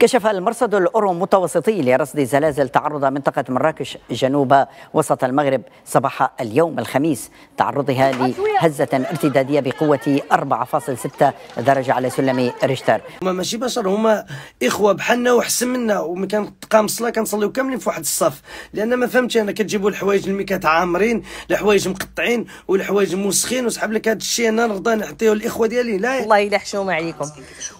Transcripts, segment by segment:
كشف المرصد الأورو متوسطي لرصد زلازل تعرض منطقة مراكش جنوب وسط المغرب صباح اليوم الخميس تعرضها لهزة ارتدادية بقوة 4.6 درجة على سلم ريشتر هما ماشي بشر هما إخوة بحالنا وحسن منا ومن كان تقام الصلاة كنصليو كاملين في واحد الصف لأن ما فهمتش أنا كتجيبوا الحوايج اللي كتعامرين الحوايج مقطعين والحوايج موسخين وسحب لك هذا الشيء أنا رضا نعطيه الإخوة ديالي لا والله إلا حشومة عليكم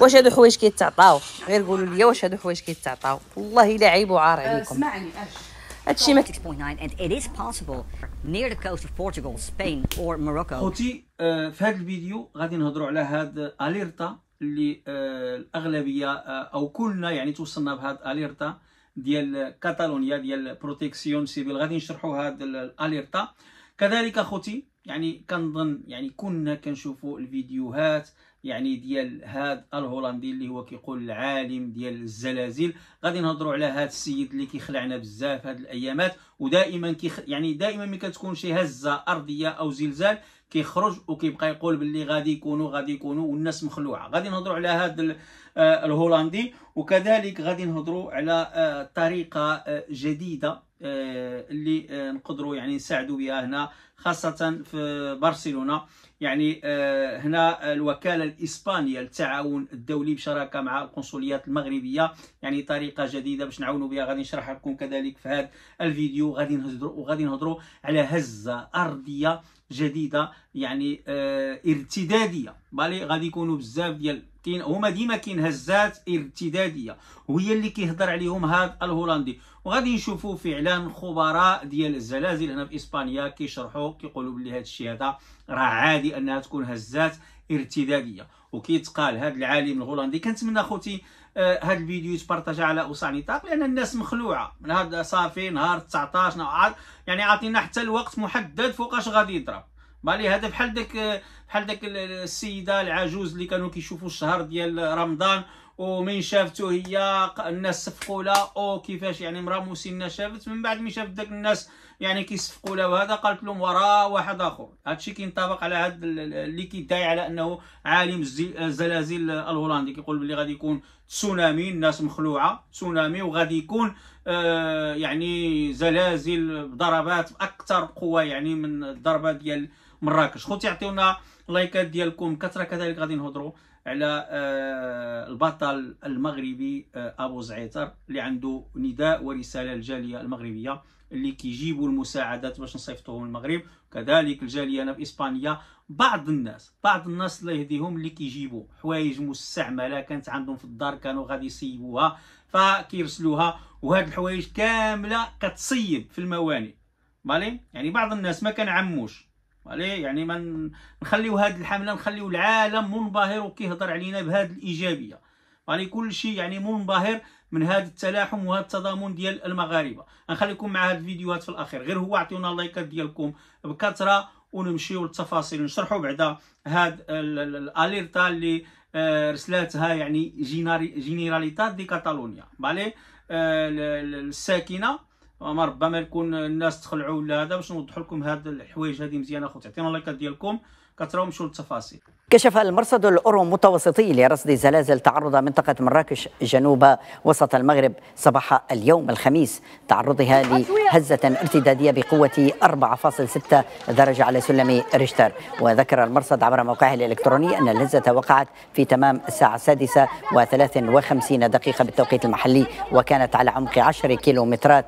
واش هادو الحوايج كيتعطاو غير قولوا لي على واش هادو حوايج كيتعطاو والله الا عيب وعار أه، عليكم اسمعني اش هادشي ما and it is possible near the coast of Portugal, Spain or Morocco. خوتي أه، في هذا الفيديو غادي نهضروا على هاد اليرتا اللي أه، الاغلبيه او كلنا يعني توصلنا بهاد اليرتا ديال كاتالونيا ديال بروتيكسيون سيفيل غادي نشرحوا هاد الاليرتا كذلك خوتي يعني كنظن يعني كنا كنشوفوا الفيديوهات يعني ديال هذا الهولندي اللي هو كيقول العالم ديال الزلازل غادي نهضروا على هذا السيد اللي كيخلعنا بزاف هاد الايامات ودائما كيخ يعني دائما ملي كتكون شي هزه ارضيه او زلزال كيخرج وكيبقى يقول باللي غادي يكونوا غادي يكونوا والناس مخلوعه غادي نهضروا على هذا آه، الهولندي وكذلك غادي نهضروا على آه، طريقه آه، جديده اللي نقدروا يعني نساعدوا بها هنا خاصة في برشلونة يعني آه، هنا الوكالة الإسبانية للتعاون الدولي بشراكة مع القنصليات المغربية يعني طريقة جديدة باش نعاونوا بها غادي نشرحها لكم كذلك في هذا الفيديو غادي نهضروا وغادي نهضروا على هزة أرضية جديدة يعني آه، ارتدادية بالي غادي يكونوا بزاف ديال كاين هما ديما كاين هزات ارتداديه وهي اللي كيهضر عليهم هاد الهولندي وغادي نشوفوا فعلا خبراء ديال الزلازل هنا في اسبانيا كيشرحوا كيقولوا بلي هاد الشيء هذا راه عادي انها تكون هزات ارتداديه وكيتقال هذا العالم الهولندي كنتمنى خوتي آه هاد الفيديو يتبارطاج على اوسع نطاق لان الناس مخلوعه من هاد صافي نهار 19 يعني عاطينا حتى الوقت محدد فوقاش غادي يضرب مالي هذا بحال داك بحال داك السيده العجوز اللي كانوا كيشوفوا الشهر ديال رمضان ومن شافته هي الناس صفقوا لها او كيفاش يعني مرا مسنه شافت من بعد من شافت داك الناس يعني كيصفقوا لها وهذا قالت لهم وراه واحد اخر هادشي كينطبق على هاد اللي كيدعي على انه عالم الزلازل الهولندي كيقول بلي غادي يكون تسونامي الناس مخلوعه تسونامي وغادي يكون آه يعني زلازل ضربات اكثر قوه يعني من الضربه ديال مراكش خوتي عطيونا لايكات ديالكم كثره كذلك غادي نهضروا على آه، البطل المغربي آه، ابو زعيتر اللي عنده نداء ورساله للجاليه المغربيه اللي كيجيبوا المساعدات باش نصيفطوهم للمغرب كذلك الجاليه انا في اسبانيا بعض الناس بعض الناس الله يهديهم اللي كيجيبوا حوايج مستعمله كانت عندهم في الدار كانوا غادي يصيبوها فكيرسلوها وهاد الحوايج كامله كتصيب في الموانئ مالي يعني بعض الناس ما كنعموش عليه يعني ما نخليو هذه الحمله نخليو العالم منبهر وكيهضر علينا بهذه الايجابيه يعني كل شيء يعني منبهر من هذا التلاحم وهذا التضامن ديال المغاربه نخليكم مع هذه الفيديوهات في الاخير غير هو عطيونا اللايكات ديالكم بكثره ونمشيو للتفاصيل نشرحوا بعدا هاد الاليرتا اللي آه، رسلاتها يعني جينيراليتات دي كاتالونيا بالي آه، الساكنه وما ربما يكون الناس تخلعوا ولا هذا باش نوضح لكم هذه الحوايج هذه مزيانه اخوتي تعطينا اللايكات ديالكم كتراو مشوا للتفاصيل كشف المرصد الأورو متوسطي لرصد زلازل تعرض منطقة مراكش جنوب وسط المغرب صباح اليوم الخميس تعرضها لهزة ارتدادية بقوة 4.6 درجة على سلم ريشتر وذكر المرصد عبر موقعه الإلكتروني أن الهزة وقعت في تمام الساعة السادسة و53 دقيقة بالتوقيت المحلي وكانت على عمق 10 كيلومترات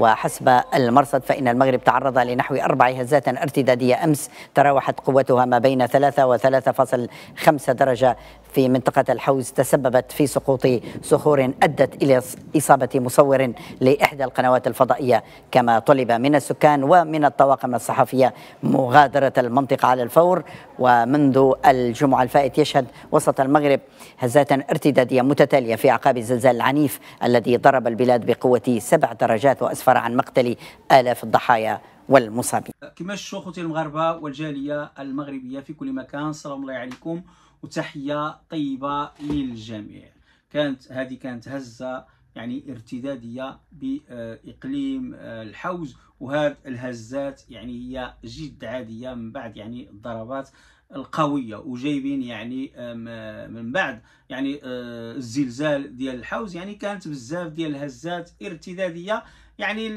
وحسب المرصد فإن المغرب تعرض لنحو أربع هزات ارتدادية أمس تراوحت قوتها ما بين ثلاثة وثلاثة فاصل خمسة درجة في منطقة الحوز تسببت في سقوط صخور أدت إلى إصابة مصور لإحدى القنوات الفضائية كما طلب من السكان ومن الطواقم الصحفية مغادرة المنطقة على الفور ومنذ الجمعة الفائت يشهد وسط المغرب هزات ارتدادية متتالية في أعقاب الزلزال العنيف الذي ضرب البلاد بقوة سبع درجات وأسفل وكفر عن مقتل آلاف الضحايا والمصابين كما الشيخ المغاربه والجاليه المغربيه في كل مكان سلام الله عليكم وتحيه طيبه للجميع كانت هذه كانت هزه يعني ارتداديه باقليم آه، الحوز وهذه الهزات يعني هي جد عاديه من بعد يعني الضربات القويه وجايبين يعني آه، من بعد يعني آه، الزلزال ديال الحوز يعني كانت بزاف ديال الهزات ارتداديه يعني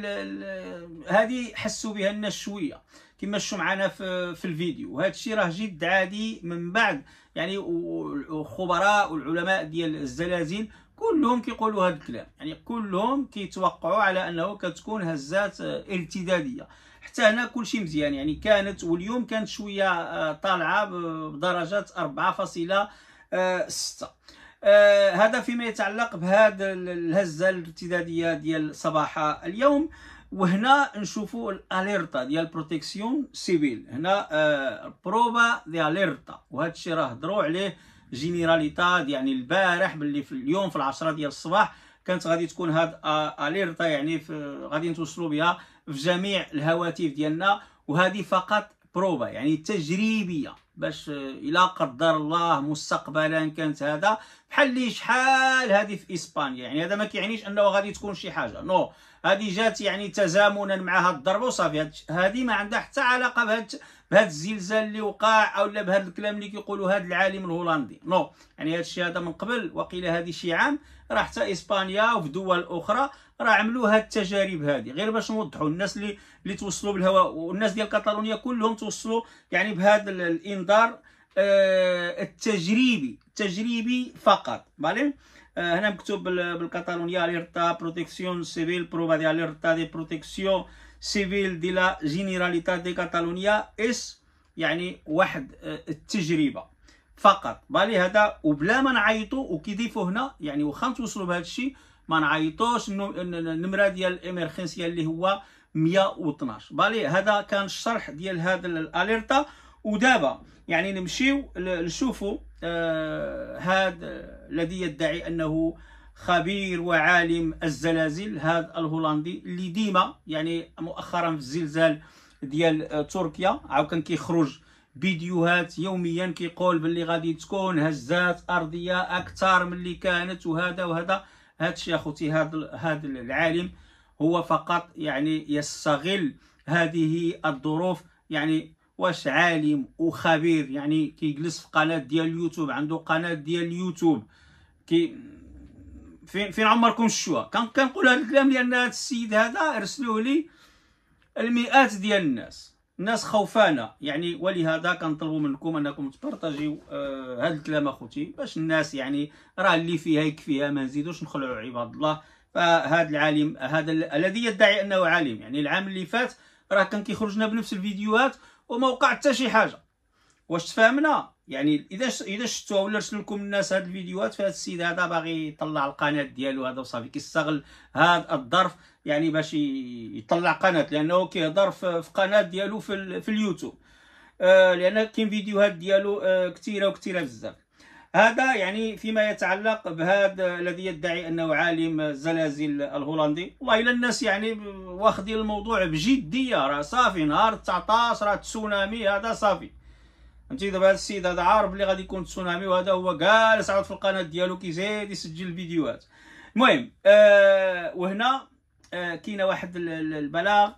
هذه حسوا بها الناس شويه كما شفتوا معنا في, في الفيديو وهذا الشيء راه جد عادي من بعد يعني الخبراء والعلماء ديال الزلازل كلهم كيقولوا هذا الكلام يعني كلهم كيتوقعوا على انه كتكون هزات ارتداديه حتى هنا كل شيء مزيان يعني كانت واليوم كانت شويه آه، طالعه بدرجه 4.6 آه، هذا فيما يتعلق بهذا الهزه الارتداديه ديال صباح اليوم وهنا نشوفوا الاليرتا ديال بروتيكسيون سيفيل هنا آه، بروبا دي اليرتا وهذا الشيء راه هضروا عليه جينيراليتاد يعني البارح باللي في اليوم في العشرة ديال الصباح كانت غادي تكون هاد آه، اليرتا يعني في غادي نتوصلوا بها في جميع الهواتف ديالنا وهذه فقط بروبا يعني تجريبيه باش الى قدر الله مستقبلا كانت هذا بحال اللي شحال هذه في اسبانيا يعني هذا ما كيعنيش انه غادي تكون شي حاجه نو هذه جات يعني تزامنا مع هاد الضربه وصافي هذه ما عندها حتى علاقه بهذا بهاد الزلزال اللي وقع او لا بهذا الكلام اللي كيقولوا هذا العالم الهولندي نو يعني هاد الشيء هذا من قبل وقيل هذه شي عام راه حتى اسبانيا وفي دول اخرى راه عملوا هاد التجارب هذه غير باش نوضحوا الناس اللي اللي توصلوا بالهواء والناس ديال كاتالونيا كلهم توصلوا يعني بهذا الانذار آه، التجريبي تجريبي فقط فالي آه، هنا مكتوب بالكاتالونيا اليرتا بروتيكسيون سيفيل بروبا دي اليرتا دي بروتيكسيون سيفيل دي لا جينيراليتا دي كاتالونيا اس يعني واحد آه، التجربه فقط بالي هذا وبلا ما نعيطو وكيضيفوا هنا يعني واخا نتوصلوا بهذا الشيء ما نعيطوش النمره ديال الامرجنسيه اللي هو 112 بالي هذا كان الشرح ديال هذا الاليرتا ودابا يعني نمشيو نشوفوا آه هذا الذي يدعي انه خبير وعالم الزلازل هذا الهولندي اللي ديما يعني مؤخرا في الزلزال ديال آه، تركيا عاو كان كيخرج فيديوهات يوميا كيقول باللي غادي تكون هزات ارضيه اكثر من اللي كانت وهذا وهذا هادشي اخوتي هذا هذا العالم هو فقط يعني يستغل هذه الظروف يعني واش عالم وخبير يعني كيجلس في قناه ديال اليوتيوب عنده قناه ديال اليوتيوب كي فين فين عمركم شتوها كنقول هذا الكلام لان هذا السيد هذا ارسلوه لي المئات ديال الناس الناس خوفانه يعني ولهذا كنطلبوا منكم انكم تبارطاجيو آه هذا الكلام اخوتي باش الناس يعني راه اللي فيها يكفيها ما نزيدوش نخلعوا عباد الله فهذا العالم هذا الذي يدعي انه عالم يعني العام اللي فات راه كان كيخرجنا بنفس الفيديوهات وما وقع حتى شي حاجه واش تفاهمنا يعني اذا اذا شفتوها ولا رسلوا لكم الناس هاد الفيديوهات فهاد السيد هذا باغي يطلع القناه ديالو هذا وصافي كيستغل هذا الظرف يعني باش يطلع قناه لانه كيهضر في قناه ديالو في, في اليوتيوب آه لان كاين فيديوهات ديالو آه كثيره وكثيره بزاف هذا يعني فيما يتعلق بهذا آه، الذي يدعي انه عالم الزلازل الهولندي والله الا الناس يعني واخدين الموضوع بجديه راه صافي نهار 19 راه تسونامي هذا صافي فهمتي دابا هذا السيد هذا عارف بلي غادي يكون تسونامي وهذا هو جالس عاود في القناه ديالو كيزيد يسجل الفيديوهات المهم آه وهنا آه كاينه واحد البلاغ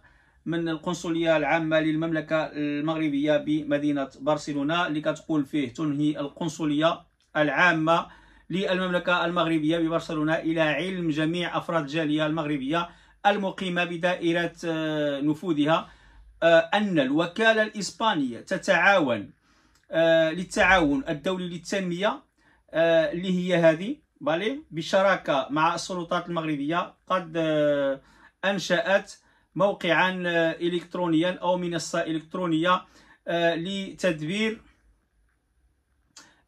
من القنصليه العامه للمملكه المغربيه بمدينه برشلونه اللي كتقول فيه تنهي القنصليه العامه للمملكه المغربيه ببرشلونه الى علم جميع افراد الجاليه المغربيه المقيمه بدائره آه، نفوذها آه، ان الوكاله الاسبانيه تتعاون آه، للتعاون الدولي للتنميه آه، اللي هي هذه بالي بشراكه مع السلطات المغربيه قد آه، انشات موقعا الكترونيا او منصه الكترونيه لتدبير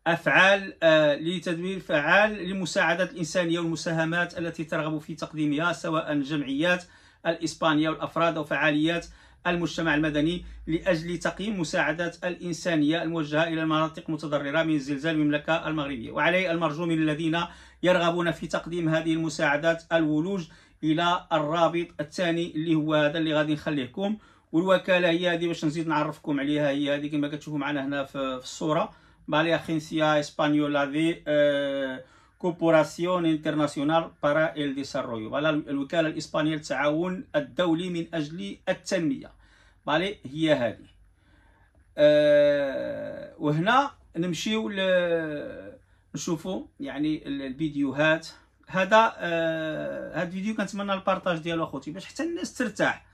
افعال لتدبير فعال لمساعده الانسانيه والمساهمات التي ترغب في تقديمها سواء الجمعيات الاسبانيه والافراد او فعاليات المجتمع المدني لأجل تقييم مساعدات الإنسانية الموجهة إلى المناطق المتضررة من زلزال المملكة المغربية وعليه المرجوم من الذين يرغبون في تقديم هذه المساعدات الولوج إلى الرابط الثاني اللي هو هذا اللي غادي نخليكم والوكالة هي هذه باش نزيد نعرفكم عليها هي هذه كما كتشوفوا معنا هنا في الصورة باليا خينسيا اسبانيولا دي أه كوبوراسيون انترناسيونال ال الديسارويو فوالا الوكاله الاسبانيه للتعاون الدولي من اجل التنميه فالي هي هذه أه وهنا نمشيو نشوفوا يعني الفيديوهات هذا آه هذا الفيديو كنتمنى البارطاج ديالو اخوتي باش حتى الناس ترتاح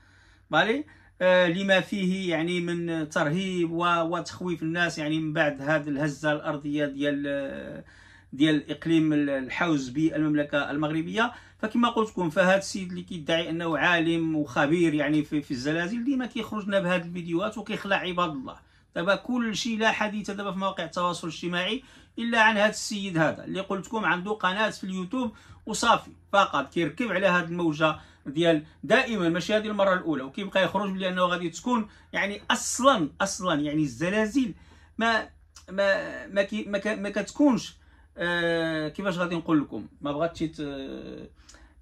بالي آه لما فيه يعني من ترهيب وتخويف الناس يعني من بعد هذه الهزه الارضيه ديال ديال اقليم الحوز بالمملكه المغربيه فكما قلت لكم فهذا السيد اللي كيدعي انه عالم وخبير يعني في, في الزلازل ديما كيخرج لنا بهذه الفيديوهات وكيخلع عباد الله دابا كل شيء لا حديث دابا في مواقع التواصل الاجتماعي الا عن هذا السيد هذا اللي قلت لكم عنده قناه في اليوتيوب وصافي فقط كيركب على هذه الموجه ديال دائما ماشي هذه المره الاولى وكيبقى يخرج لانه غادي تكون يعني اصلا اصلا يعني الزلازل ما ما ما, كي ما, كتكونش آه، كيفاش غادي نقول لكم ما بغاتش ت...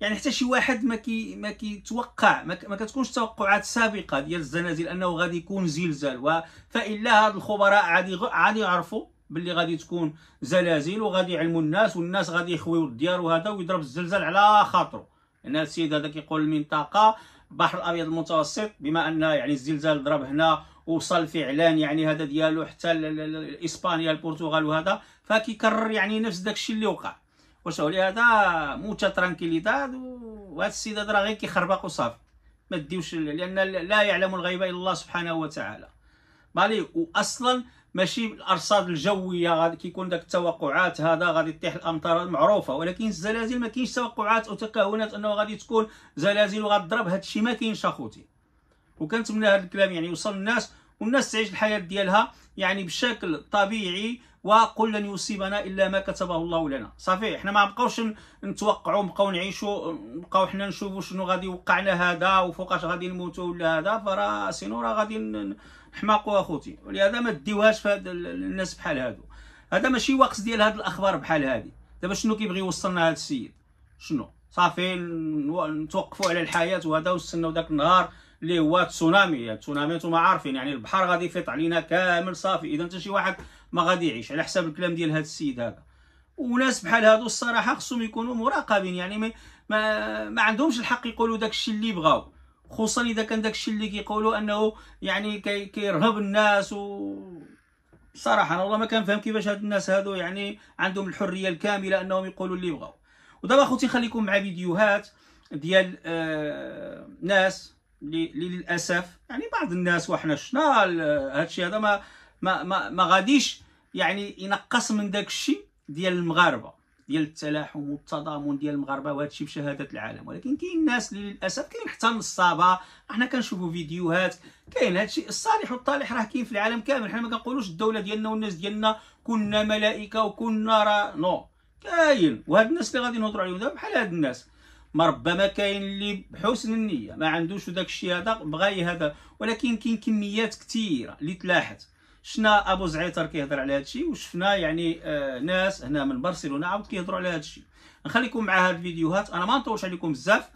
يعني حتى شي واحد ما كي ما كيتوقع ما, ك... ما كتكونش توقعات سابقه ديال الزلازل انه غادي يكون زلزال و... فالا هاد الخبراء عادي عادي يعرفوا باللي غادي تكون زلازل وغادي يعلموا الناس والناس غادي يخويو الديار وهذا ويضرب الزلزال على خاطره يعني هنا السيد هذا كيقول المنطقه البحر الابيض المتوسط بما ان يعني الزلزال ضرب هنا وصل فعلا يعني هذا ديالو حتى اسبانيا البرتغال وهذا فكيكرر يعني نفس داكشي اللي وقع واش هذا موتا ترانكيليتاد وهذا السيد هذا راه غير كيخربق وصافي ما ديوش لان لا يعلم الغيب الا الله سبحانه وتعالى مالي واصلا ماشي الارصاد الجويه غادي كيكون داك التوقعات هذا غادي تطيح الامطار معروفه ولكن الزلازل ما كاينش توقعات تكهنات انه غادي تكون زلازل وغتضرب هادشي ما كاينش اخوتي وكنتمنى هذا الكلام يعني يوصل للناس والناس تعيش الحياه ديالها يعني بشكل طبيعي وقل لن يصيبنا الا ما كتبه الله لنا صافي حنا ما بقاوش نتوقعوا نبقاو نعيشوا نبقاو حنا نشوفوا شنو غادي وقعنا هذا وفوقاش غادي نموتوا ولا هذا فراه سينو راه غادي نحماقوا اخوتي ولهذا ما ديوهاش في هاد الناس بحال هادو هذا ماشي وقت ديال هاد الاخبار بحال هادي دابا شنو كيبغي يوصلنا هاد السيد شنو صافي نتوقفوا على الحياه وهذا ونستناو داك النهار اللي هو تسونامي التسونامي نتوما عارفين يعني البحر غادي يفيط علينا كامل صافي اذا حتى شي واحد ما غادي يعيش على حساب الكلام ديال هذا السيد هذا وناس بحال هادو الصراحه خصهم يكونوا مراقبين يعني ما ما, عندهمش الحق يقولوا داكشي اللي بغاو خصوصا اذا كان داكشي اللي كيقولوا انه يعني كيرهب الناس و صراحه انا والله ما كنفهم كيفاش هاد الناس هادو يعني عندهم الحريه الكامله انهم يقولوا اللي بغاو ودابا اخوتي خليكم مع فيديوهات ديال آه ناس اللي للاسف يعني بعض الناس وحنا شفنا هادشي هذا ما ما ما, ما غاديش يعني ينقص من داك الشيء ديال المغاربه ديال التلاحم والتضامن ديال المغاربه وهذا الشيء بشهاده العالم ولكن كاين الناس اللي للاسف كاين حتى نصابه حنا كنشوفوا فيديوهات كاين هذا الشيء الصالح والطالح راه كاين في العالم كامل حنا ما كنقولوش الدوله ديالنا والناس ديالنا كنا ملائكه وكنا راه نو كاين وهاد الناس اللي غادي نهضروا عليهم دابا بحال هاد الناس ما ربما كاين اللي بحسن النيه ما عندوش داك الشيء هذا بغى هذا ولكن كاين كميات كثيره اللي تلاحت شفنا ابو زعيطر كيهضر على هذا الشيء وشفنا يعني آه ناس هنا من برشلونه عاود كيهضروا على هذا الشيء نخليكم مع هاد الفيديوهات انا ما نطولش عليكم بزاف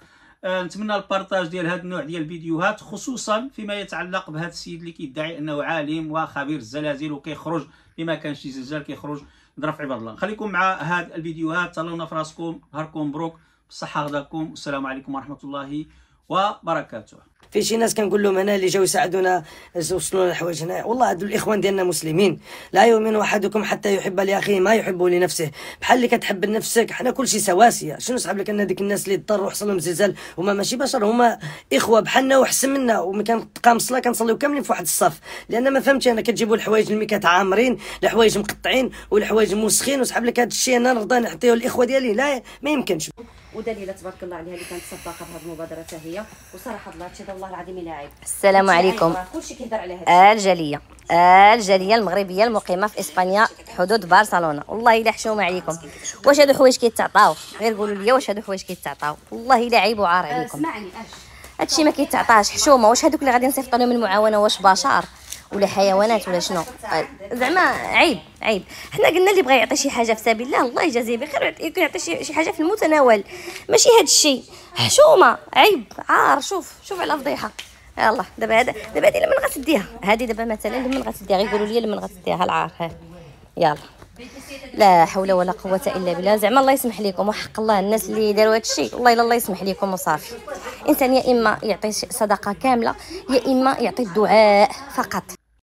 آه نتمنى البارطاج ديال هاد النوع ديال الفيديوهات خصوصا فيما يتعلق بهذا السيد اللي كيدعي انه عالم وخبير الزلازل وكيخرج فيما كانش شي زلزال كيخرج ظرف عباد الله خليكم مع هاد الفيديوهات تهلاونا في راسكم نهاركم مبروك بالصحه غداكم والسلام عليكم ورحمه الله وبركاته في شي ناس كنقول لهم هنا اللي جاو يساعدونا لنا الحوايج هنا والله هادو الاخوان ديالنا مسلمين لا يؤمن احدكم حتى يحب لاخيه ما يحب لنفسه بحال اللي كتحب لنفسك حنا كلشي سواسيه شنو صعب لك ان ديك الناس اللي ضطروا وحصل لهم زلزال هما ماشي بشر هما اخوه بحالنا وحسن منا كان تقام الصلاه كنصليو كاملين في واحد الصف لان ما فهمتش انا كتجيبوا الحوايج اللي كتعامرين الحوايج مقطعين والحوايج موسخين وصعب لك هذا الشيء انا نرضى نعطيه الاخوه ديالي لا ما يمكنش ودليله تبارك الله عليها اللي كانت سباقه في هذه المبادره حتى هي وصراحه الله تشهد الله العظيم الا عيب السلام عليكم كلشي كيهضر على هذا الجاليه الجاليه المغربيه المقيمه في اسبانيا حدود برشلونه والله الا حشومه عليكم واش هادو حوايج كيتعطاو غير قولوا لي واش هادو حوايج كيتعطاو والله الا عيب وعار أه، عليكم اسمعني اش هادشي ما كيتعطاش حشومه واش هادوك اللي غادي نصيفطوا لهم المعاونه واش بشر ولا حيوانات ولا شنو زعما عيب عيب حنا قلنا اللي بغى يعطي شي حاجه في سبيل الله الله يجازيه بخير يكون يعطي شي, شي حاجه في المتناول ماشي هذا الشيء حشومه عيب عار شوف شوف على فضيحه يلا دابا هذا دابا هذه لمن غتديها هذه دابا مثلا لمن غتديها غيقولوا لي لمن غتديها العار ها يلا لا حول ولا قوه الا بالله زعما الله يسمح لكم وحق الله الناس اللي داروا هذا الشيء والله الا الله يسمح لكم وصافي الانسان يا اما يعطي صدقه كامله يا اما يعطي الدعاء فقط